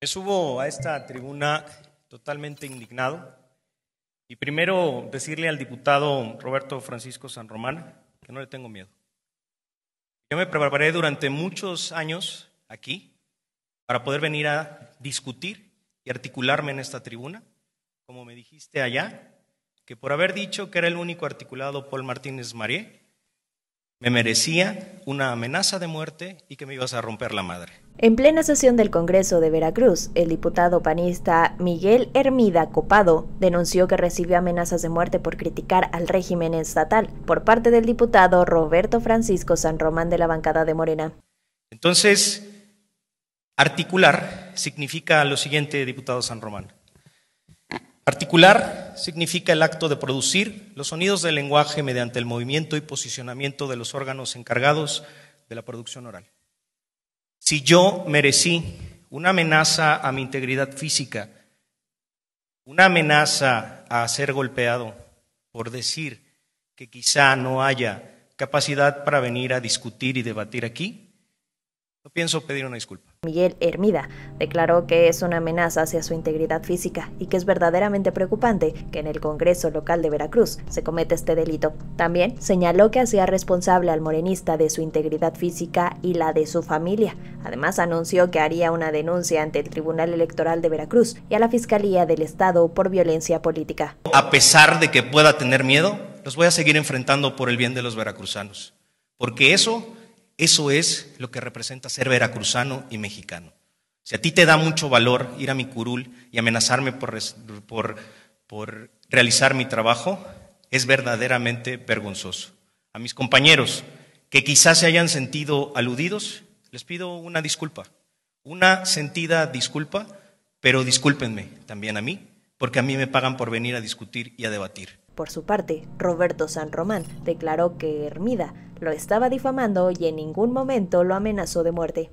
Me subo a esta tribuna totalmente indignado y primero decirle al diputado Roberto Francisco San Román que no le tengo miedo. Yo me preparé durante muchos años aquí para poder venir a discutir y articularme en esta tribuna, como me dijiste allá, que por haber dicho que era el único articulado Paul Martínez Marie. Me merecía una amenaza de muerte y que me ibas a romper la madre. En plena sesión del Congreso de Veracruz, el diputado panista Miguel Hermida Copado denunció que recibió amenazas de muerte por criticar al régimen estatal por parte del diputado Roberto Francisco San Román de la bancada de Morena. Entonces, articular significa lo siguiente, diputado San Román. Articular significa el acto de producir los sonidos del lenguaje mediante el movimiento y posicionamiento de los órganos encargados de la producción oral. Si yo merecí una amenaza a mi integridad física, una amenaza a ser golpeado por decir que quizá no haya capacidad para venir a discutir y debatir aquí, no pienso pedir una disculpa. Miguel Hermida declaró que es una amenaza hacia su integridad física y que es verdaderamente preocupante que en el Congreso local de Veracruz se cometa este delito. También señaló que hacía responsable al morenista de su integridad física y la de su familia. Además anunció que haría una denuncia ante el Tribunal Electoral de Veracruz y a la Fiscalía del Estado por violencia política. A pesar de que pueda tener miedo, los voy a seguir enfrentando por el bien de los veracruzanos, porque eso eso es lo que representa ser veracruzano y mexicano. Si a ti te da mucho valor ir a mi curul y amenazarme por, realizar mi trabajo, es verdaderamente vergonzoso. A mis compañeros que quizás se hayan sentido aludidos, les pido una disculpa, una sentida disculpa, pero discúlpenme también a mí, porque a mí me pagan por venir a discutir y a debatir. Por su parte, Roberto San Román declaró que Hermida lo estaba difamando y en ningún momento lo amenazó de muerte.